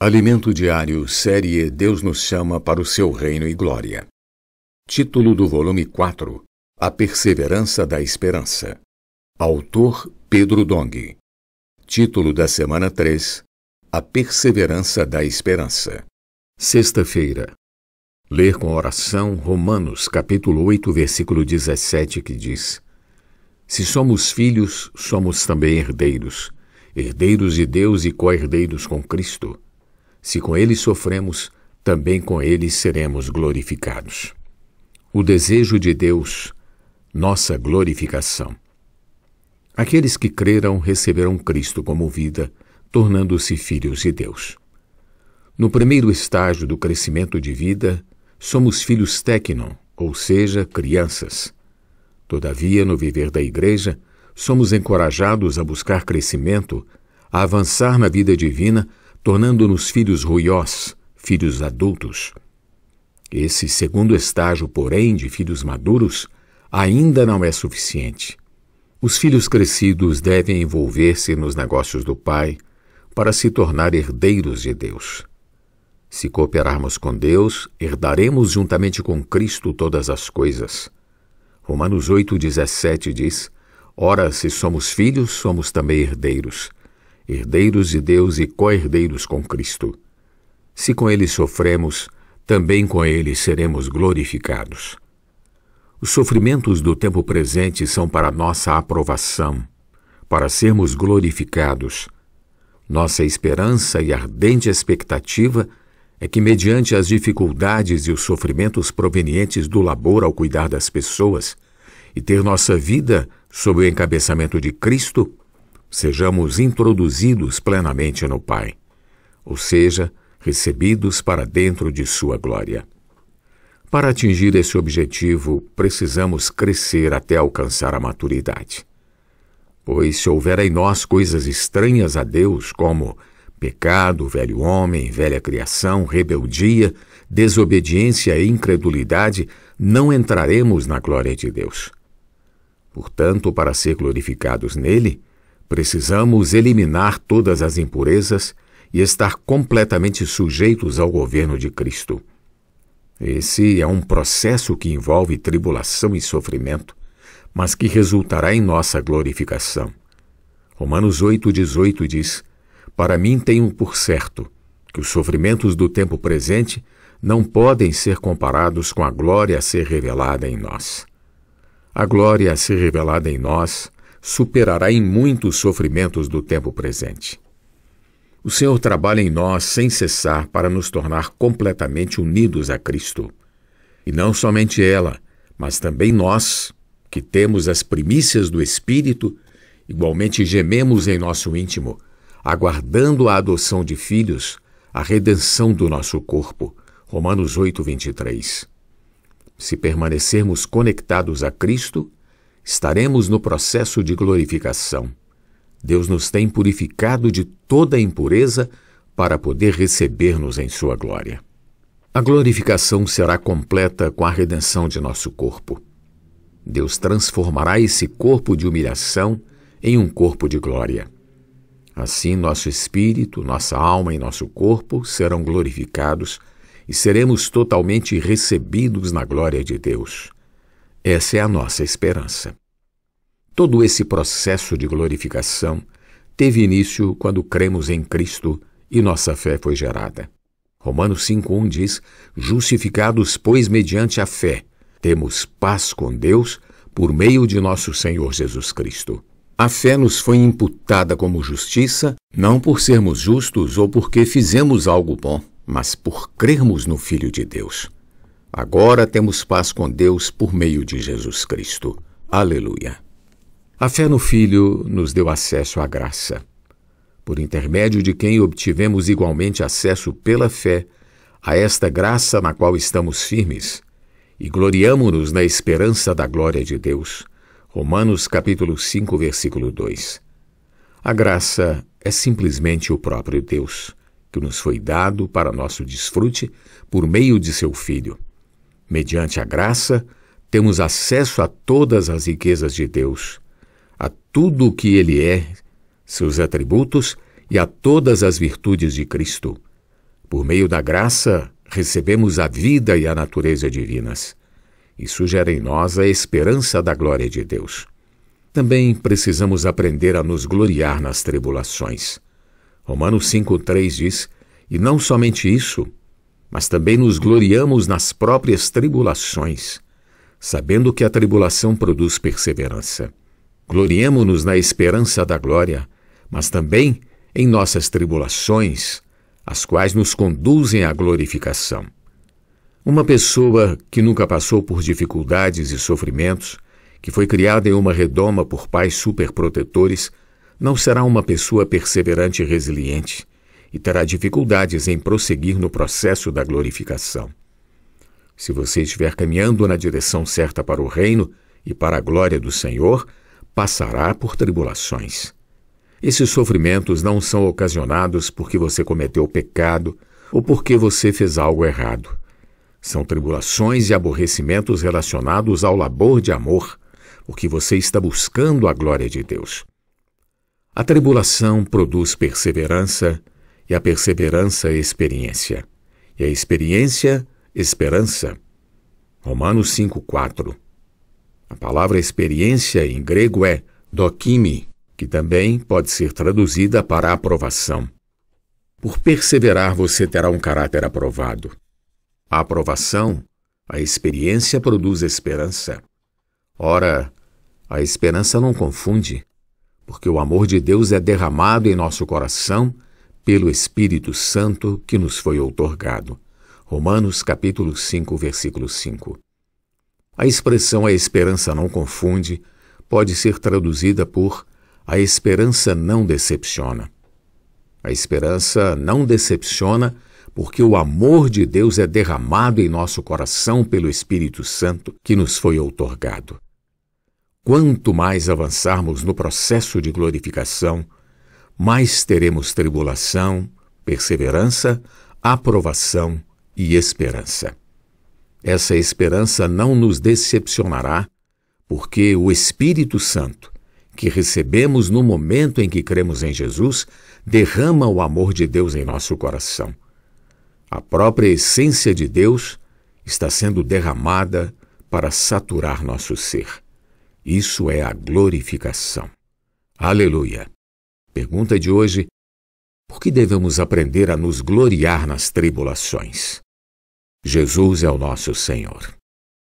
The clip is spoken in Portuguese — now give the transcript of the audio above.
Alimento Diário, série Deus nos chama para o seu reino e glória. Título do volume 4: A Perseverança da Esperança. Autor Pedro Dong. Título da semana 3: A Perseverança da Esperança. Sexta-feira. Ler com oração Romanos capítulo 8, versículo 17, que diz: Se somos filhos, somos também herdeiros, herdeiros de Deus e co-herdeiros com Cristo se com ele sofremos, também com ele seremos glorificados. O desejo de Deus, nossa glorificação. Aqueles que creram receberam Cristo como vida, tornando-se filhos de Deus. No primeiro estágio do crescimento de vida, somos filhos tecnon, ou seja, crianças. Todavia, no viver da igreja, somos encorajados a buscar crescimento, a avançar na vida divina, tornando-nos filhos ruiós, filhos adultos. Esse segundo estágio, porém, de filhos maduros, ainda não é suficiente. Os filhos crescidos devem envolver-se nos negócios do Pai para se tornar herdeiros de Deus. Se cooperarmos com Deus, herdaremos juntamente com Cristo todas as coisas. Romanos 8,17 diz: Ora, se somos filhos, somos também herdeiros herdeiros de Deus e co-herdeiros com Cristo. Se com ele sofremos, também com ele seremos glorificados. Os sofrimentos do tempo presente são para nossa aprovação, para sermos glorificados. Nossa esperança e ardente expectativa é que, mediante as dificuldades e os sofrimentos provenientes do labor ao cuidar das pessoas e ter nossa vida sob o encabeçamento de Cristo, sejamos introduzidos plenamente no Pai, ou seja, recebidos para dentro de Sua glória. Para atingir esse objetivo, precisamos crescer até alcançar a maturidade. Pois se houver em nós coisas estranhas a Deus, como pecado, velho homem, velha criação, rebeldia, desobediência e incredulidade, não entraremos na glória de Deus. Portanto, para ser glorificados nele, Precisamos eliminar todas as impurezas e estar completamente sujeitos ao governo de Cristo. Esse é um processo que envolve tribulação e sofrimento, mas que resultará em nossa glorificação. Romanos 8,18 diz: Para mim tenho por certo que os sofrimentos do tempo presente não podem ser comparados com a glória a ser revelada em nós. A glória a ser revelada em nós superará em muitos sofrimentos do tempo presente. O Senhor trabalha em nós sem cessar para nos tornar completamente unidos a Cristo. E não somente ela, mas também nós, que temos as primícias do Espírito, igualmente gememos em nosso íntimo, aguardando a adoção de filhos, a redenção do nosso corpo. Romanos 8, 23. Se permanecermos conectados a Cristo, estaremos no processo de glorificação. Deus nos tem purificado de toda impureza para poder receber-nos em sua glória. A glorificação será completa com a redenção de nosso corpo. Deus transformará esse corpo de humilhação em um corpo de glória. Assim, nosso espírito, nossa alma e nosso corpo serão glorificados e seremos totalmente recebidos na glória de Deus. Essa é a nossa esperança. Todo esse processo de glorificação teve início quando cremos em Cristo e nossa fé foi gerada. Romanos 5,1 diz: Justificados, pois, mediante a fé, temos paz com Deus por meio de nosso Senhor Jesus Cristo. A fé nos foi imputada como justiça, não por sermos justos ou porque fizemos algo bom, mas por crermos no Filho de Deus. Agora temos paz com Deus por meio de Jesus Cristo. Aleluia. A fé no Filho nos deu acesso à graça, por intermédio de quem obtivemos igualmente acesso pela fé a esta graça na qual estamos firmes e gloriamo-nos na esperança da glória de Deus. Romanos capítulo 5, versículo 2. A graça é simplesmente o próprio Deus, que nos foi dado para nosso desfrute por meio de seu Filho. Mediante a graça, temos acesso a todas as riquezas de Deus, a tudo o que Ele é, seus atributos e a todas as virtudes de Cristo. Por meio da graça, recebemos a vida e a natureza divinas. Isso gera em nós a esperança da glória de Deus. Também precisamos aprender a nos gloriar nas tribulações. Romanos 5,3 diz: E não somente isso, mas também nos gloriamos nas próprias tribulações, sabendo que a tribulação produz perseverança. Gloriemo-nos na esperança da glória, mas também em nossas tribulações, as quais nos conduzem à glorificação. Uma pessoa que nunca passou por dificuldades e sofrimentos, que foi criada em uma redoma por pais superprotetores, não será uma pessoa perseverante e resiliente e terá dificuldades em prosseguir no processo da glorificação. Se você estiver caminhando na direção certa para o reino e para a glória do Senhor, passará por tribulações. Esses sofrimentos não são ocasionados porque você cometeu pecado ou porque você fez algo errado. São tribulações e aborrecimentos relacionados ao labor de amor, porque você está buscando a glória de Deus. A tribulação produz perseverança, e a perseverança, experiência, e a experiência, esperança. Romanos 5:4. A palavra experiência em grego é dokimi, que também pode ser traduzida para aprovação. Por perseverar, você terá um caráter aprovado. A aprovação, a experiência produz esperança. Ora, a esperança não confunde, porque o amor de Deus é derramado em nosso coração pelo Espírito Santo que nos foi outorgado. Romanos capítulo 5, versículo 5. A expressão a esperança não confunde pode ser traduzida por a esperança não decepciona. A esperança não decepciona porque o amor de Deus é derramado em nosso coração pelo Espírito Santo que nos foi outorgado. Quanto mais avançarmos no processo de glorificação, mais teremos tribulação, perseverança, aprovação e esperança. Essa esperança não nos decepcionará, porque o Espírito Santo, que recebemos no momento em que cremos em Jesus, derrama o amor de Deus em nosso coração. A própria essência de Deus está sendo derramada para saturar nosso ser. Isso é a glorificação. Aleluia! Pergunta de hoje: por que devemos aprender a nos gloriar nas tribulações? Jesus é o nosso Senhor.